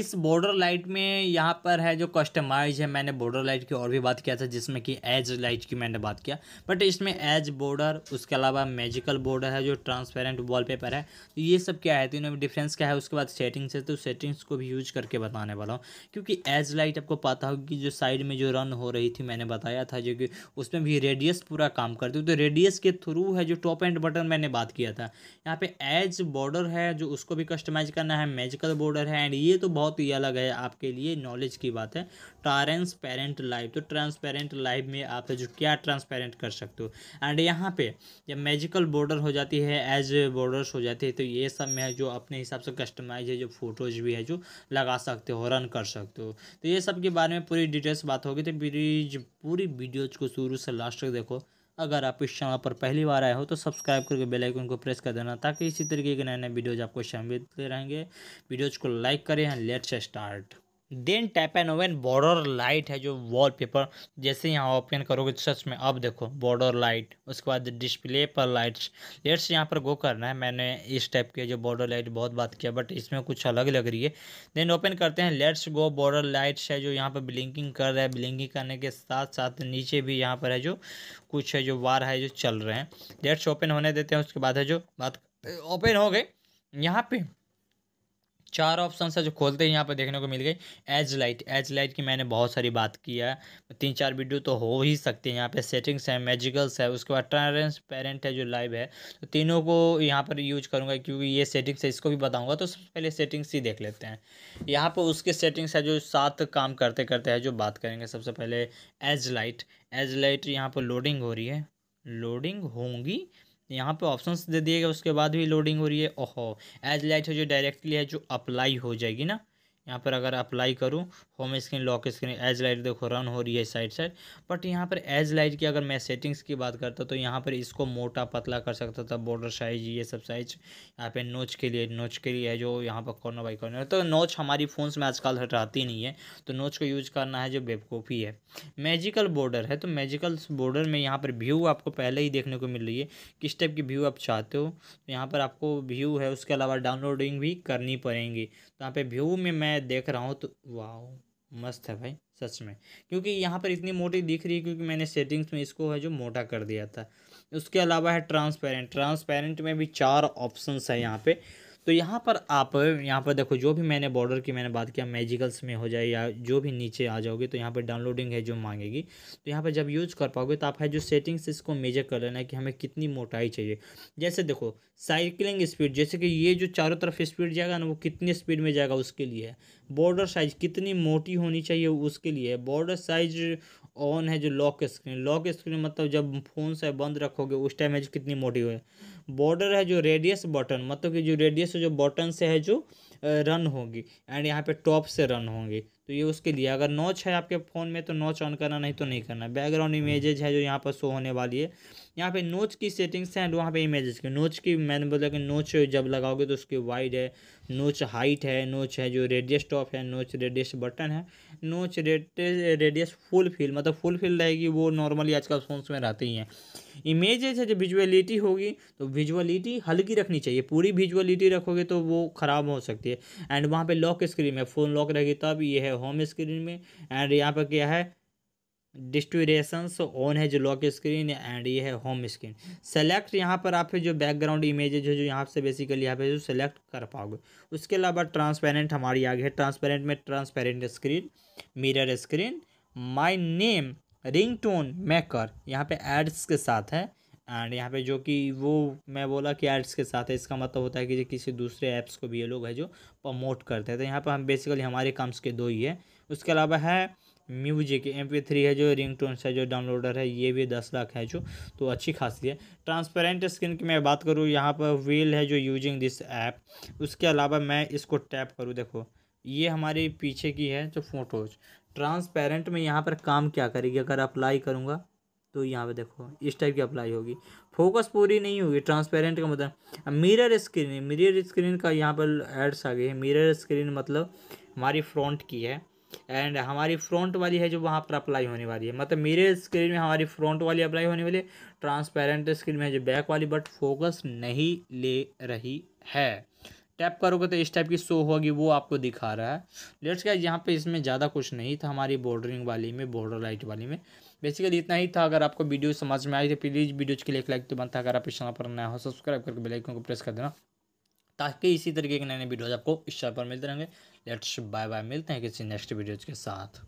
इस border light में यहाँ पर है जो कस्टमाइज है मैंने बॉर्डर लाइट की और भी बात किया था जिसमें कि एज लाइट की मैंने बात किया बट इसमें एज बॉर्डर उसके अलावा मैजिकल बॉर्डर है जो ट्रांसपेरेंट वॉलपेपर है तो ये सब क्या है तीनों में डिफरेंस क्या है उसके बाद सेटिंग्स है तो सेटिंग्स को भी यूज करके बताने वाला हूँ क्योंकि एज लाइट आपको पता होगी कि जो साइड में जो रन हो रही थी मैंने बताया था जो कि उसमें भी रेडियस पूरा काम करती हूँ तो रेडियस के थ्रू है जो टॉप एंड बटन मैंने बात किया था यहाँ पे एज बॉर्डर है जो उसको भी कस्टमाइज करना है मैजिकल बॉर्डर है एंड ये तो बहुत बहुत ही अलग है आपके लिए नॉलेज की बात है ट्रांसपेरेंट लाइफ तो ट्रांसपेरेंट लाइफ में आप जो क्या ट्रांसपेरेंट कर सकते हो एंड यहाँ पे जब मैजिकल बॉर्डर हो जाती है एज बॉर्डर्स हो जाती है तो ये सब में जो अपने हिसाब से कस्टमाइज है जो फोटोज भी है जो लगा सकते हो रन कर सकते हो तो ये सब के बारे में पूरी डिटेल्स बात होगी तो पूरी वीडियोज को शुरू से लास्ट तक देखो अगर आप इस चैनल पर पहली बार आए हो तो सब्सक्राइब करके बेल आइकन को प्रेस कर देना ताकि इसी तरीके के नए नए वीडियोज आपको शामिल रहेंगे वीडियोज को लाइक करें let's start then tap and oven border light है जो वॉलपेपर जैसे यहाँ ओपन करोगे तो सच में अब देखो बॉर्डर लाइट उसके बाद डिस्प्ले पर लाइट्स लेट्स यहाँ पर गो करना है मैंने इस टाइप के जो बॉर्डर लाइट बहुत बात किया बट इसमें कुछ अलग लग रही है देन ओपन करते हैं लेट्स गो बॉर्डर लाइट्स है जो यहाँ पर ब्लिंकिंग कर रहा है ब्लिंकिंग करने के साथ साथ नीचे भी यहाँ पर है जो कुछ है जो वार है जो चल रहे हैं लेट्स ओपन होने देते हैं उसके बाद है जो बात ओपन हो गए यहाँ पे चार ऑप्शन है जो खोलते ही यहाँ पर देखने को मिल गई एज लाइट एज लाइट की मैंने बहुत सारी बात किया है तीन चार वीडियो तो हो ही सकती है यहाँ पे सेटिंग्स है मैजिकल्स है उसके बाद ट्रांस पेरेंट है जो लाइव है तो तीनों को यहाँ पर यूज करूँगा क्योंकि ये सेटिंग्स है इसको भी बताऊँगा तो सबसे पहले सेटिंग्स ही देख लेते हैं यहाँ पर उसके सेटिंग्स है जो साथ काम करते करते हैं जो बात करेंगे सबसे पहले एज लाइट एज लाइट यहाँ पर लोडिंग हो रही है लोडिंग होंगी यहाँ पे ऑप्शंस दे दिए गए उसके बाद भी लोडिंग हो रही है ओहो एज लाइट हो जो डायरेक्टली है जो अप्लाई हो जाएगी ना यहाँ पर अगर अप्लाई करूँ home screen lock screen edge light देखो रन हो रही है साइड साइड बट यहाँ पर एज लाइट की अगर मैं सेटिंग्स की बात करता तो यहाँ पर इसको मोटा पतला कर सकता था बॉर्डर साइज ये सब साइज यहाँ पे नोच के लिए नोच के लिए है जो यहाँ पर कॉर्नर बाई कॉर्नर तो नोच हमारी फ़ोन्स में आजकल हटाती नहीं है तो नोच को यूज करना है जो बेवकूफ़ी है मैजिकल बॉर्डर है तो मैजिकल बॉर्डर में यहाँ पर व्यू आपको पहले ही देखने को मिल रही है किस टाइप की व्यू आप चाहते हो तो यहाँ पर आपको व्यू है उसके अलावा डाउनलोडिंग भी करनी पड़ेंगी यहाँ पे व्यू में मैं देख रहा हूँ तो वाह मस्त है भाई सच में क्योंकि यहाँ पर इतनी मोटी दिख रही है क्योंकि मैंने सेटिंग्स में इसको है जो मोटा कर दिया था उसके अलावा है ट्रांसपेरेंट ट्रांसपेरेंट में भी चार ऑप्शंस है यहाँ पे तो यहाँ पर आप यहाँ पर देखो जो भी मैंने बॉर्डर की मैंने बात किया मैजिकल्स में हो जाए या जो भी नीचे आ जाओगे तो यहाँ पर डाउनलोडिंग है जो मांगेगी तो यहाँ पर जब यूज़ कर पाओगे तो आप है जो सेटिंग्स इसको मेजर कर लेना है कि हमें कितनी मोटाई चाहिए जैसे देखो साइकिलिंग स्पीड जैसे कि ये जो चारों तरफ स्पीड जाएगा ना वो कितनी स्पीड में जाएगा उसके लिए है बॉर्डर साइज कितनी मोटी होनी चाहिए उसके लिए है बॉर्डर साइज ऑन है जो लॉक स्क्रीन लॉक स्क्रीन मतलब जब फ़ोन से बंद रखोगे उस टाइम है जो कितनी मोटी हो बॉर्डर है जो रेडियस बटन मतलब कि जो रेडियस से जो बॉटन से है जो रन होगी एंड यहाँ पे टॉप से रन होंगी तो ये उसके लिए अगर नॉच है आपके फ़ोन में तो नॉच ऑन करना नहीं तो नहीं करना बैकग्राउंड हम्म। इमेजेज है जो यहाँ पर शो होने वाली है यहाँ पे नोच की सेटिंग्स हैं वहाँ पे इमेजेस की नोच की मैंने बोला कि नोच जब लगाओगे तो उसकी वाइड है नोच हाइट है नोच है जो रेडियस टॉप है नोच रेडियस बटन है नोच रेडियस फुल फील मतलब फुल फील रहेगी वो नॉर्मली आजकल फोन्स में रहते ही हैं इमेज है जो विजुअलिटी होगी तो विजुअलिटी हल्की रखनी चाहिए पूरी विजुअलिटी रखोगे तो वो ख़राब हो सकती है एंड वहाँ पर लॉक स्क्रीन में फ़ोन लॉक रहेगी तब ये है होम स्क्रीन में एंड यहाँ पर क्या है डिस्टोरेशन ऑन है जो लॉक स्क्रीन एंड ये है होम स्क्रीन सेलेक्ट यहाँ पर आप जो बैकग्राउंड इमेजेज है जो यहाँ से बेसिकली यहाँ पे जो सेलेक्ट कर पाओगे उसके अलावा ट्रांसपेरेंट हमारी आगे है ट्रांसपेरेंट में transparent screen mirror screen my name ringtone maker यहाँ पे एड्स के साथ है एंड यहाँ पे जो कि वो मैं बोला कि एड्स के साथ है इसका मतलब होता है कि किसी दूसरे ऐप्स को भी ये लोग है जो प्रमोट करते हैं तो यहाँ पर हम बेसिकली हमारे काम्स के दो ही है उसके अलावा है म्यूजिक एम पी थ्री है जो रिंग टोन्स है जो डाउनलोडर है ये भी दस लाख है जो तो अच्छी खासी है ट्रांसपेरेंट स्क्रीन की मैं बात करूँ यहाँ पर व्हील है जो यूजिंग दिस ऐप उसके अलावा मैं इसको टैप करूँ देखो ये हमारे पीछे की है जो फोटोज ट्रांसपेरेंट में यहाँ पर काम क्या करेगी अगर अप्लाई करूँगा तो यहाँ पे देखो इस टाइप की अप्लाई होगी फोकस पूरी नहीं होगी ट्रांसपेरेंट का मतलब मिरर स्क्रीन मिरर स्क्रीन का यहाँ पर एड्स आ गए हैं मिरर स्क्रीन मतलब हमारी फ्रंट की है एंड हमारी फ्रंट वाली है जो वहाँ पर अप्लाई होने वाली है मतलब मेरे स्क्रीन में हमारी फ्रंट वाली अप्लाई होने वाली है ट्रांसपेरेंट स्क्रीन में है जो बैक वाली बट फोकस नहीं ले रही है टैप करोगे तो इस टाइप की शो होगी वो आपको दिखा रहा है लेट्स क्या यहाँ पे इसमें ज़्यादा कुछ नहीं था हमारी बॉर्डरिंग वाली में बॉर्डर लाइट वाली में बेसिकली इतना ही था अगर आपको वीडियो समझ में आई तो प्लीज़ वीडियो के लिए एक लाइक तो बनता है अगर आप इस चैनल पर नया हो सब्सक्राइब करके बेलाइकन को प्रेस कर देना ताकि इसी तरीके के नए नए वीडियोज़ आपको इस चैनल पर मिलते रहेंगे लेट्स बाय बाय मिलते हैं किसी नेक्स्ट वीडियोज़ के साथ